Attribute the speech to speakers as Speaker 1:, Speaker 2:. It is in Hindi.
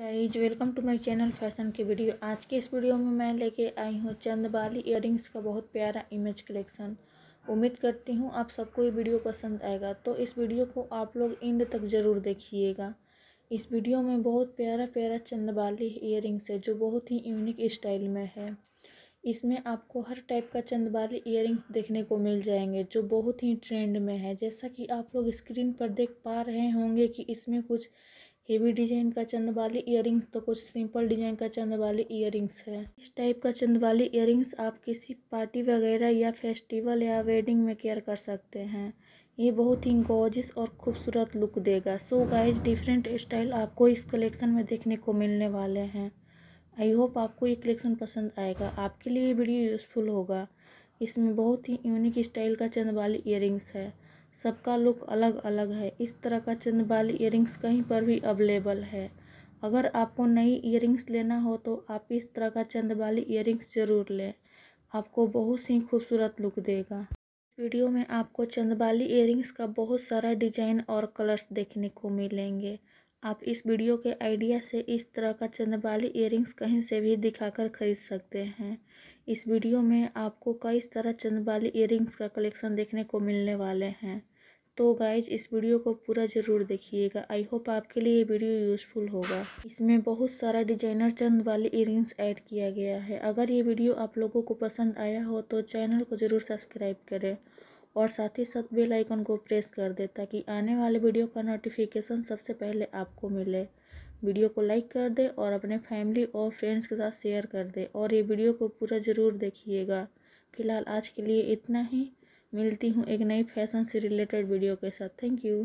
Speaker 1: guys welcome to my channel fashion की वीडियो आज के इस वीडियो में मैं लेके आई हूँ चंद बाली इयरिंग्स का बहुत प्यारा इमेज कलेक्शन उम्मीद करती हूँ आप सबको ये वीडियो पसंद आएगा तो इस वीडियो को आप लोग इंड तक ज़रूर देखिएगा इस वीडियो में बहुत प्यारा प्यारा चंद बाली इयरिंग्स है जो बहुत ही यूनिक स्टाइल में है इसमें आपको हर टाइप का चंद बाली इयरिंग्स देखने को मिल जाएंगे जो बहुत ही ट्रेंड में है जैसा कि आप लोग स्क्रीन पर देख पा रहे होंगे कि इसमें कुछ हेवी डिजाइन का चंद वाली इयर तो कुछ सिंपल डिजाइन का चंद वाली इयर है इस टाइप का चंद वाली इयर आप किसी पार्टी वगैरह या फेस्टिवल या वेडिंग में केयर कर सकते हैं ये बहुत ही गोजिस और खूबसूरत लुक देगा सो गाइज डिफरेंट स्टाइल आपको इस कलेक्शन में देखने को मिलने वाले हैं आई होप आपको ये कलेक्शन पसंद आएगा आपके लिए ये वीडियो यूज़फुल होगा इसमें बहुत ही यूनिक स्टाइल का चंद वाली इयर है सबका लुक अलग अलग है इस तरह का चंदबाली ईयरिंग्स कहीं पर भी अवेलेबल है अगर आपको नई ईयरिंग्स लेना हो तो आप इस तरह का चंदबाली ईयरिंग्स ज़रूर लें आपको बहुत ही खूबसूरत लुक देगा वीडियो में आपको चंदबाली ईयरिंग्स का बहुत सारा डिजाइन और कलर्स देखने को मिलेंगे आप इस वीडियो के आइडिया से इस तरह का चंदबाली ईयरिंग्स कहीं से भी दिखाकर खरीद सकते हैं इस वीडियो में आपको कई चंद चंदबाली ईयरिंग्स का कलेक्शन देखने को मिलने वाले हैं तो गाइज इस वीडियो को पूरा ज़रूर देखिएगा आई होप आपके लिए ये वीडियो यूज़फुल होगा इसमें बहुत सारा डिजाइनर चंद वाले इयरिंग्स ऐड किया गया है अगर ये वीडियो आप लोगों को पसंद आया हो तो चैनल को ज़रूर सब्सक्राइब करें और साथ ही साथ बेल आइकन को प्रेस कर दें ताकि आने वाले वीडियो का नोटिफिकेशन सबसे पहले आपको मिले वीडियो को लाइक कर दें और अपने फैमिली और फ्रेंड्स के साथ शेयर कर दें और ये वीडियो को पूरा ज़रूर देखिएगा फ़िलहाल आज के लिए इतना ही मिलती हूँ एक नई फैशन से रिलेटेड वीडियो के साथ थैंक यू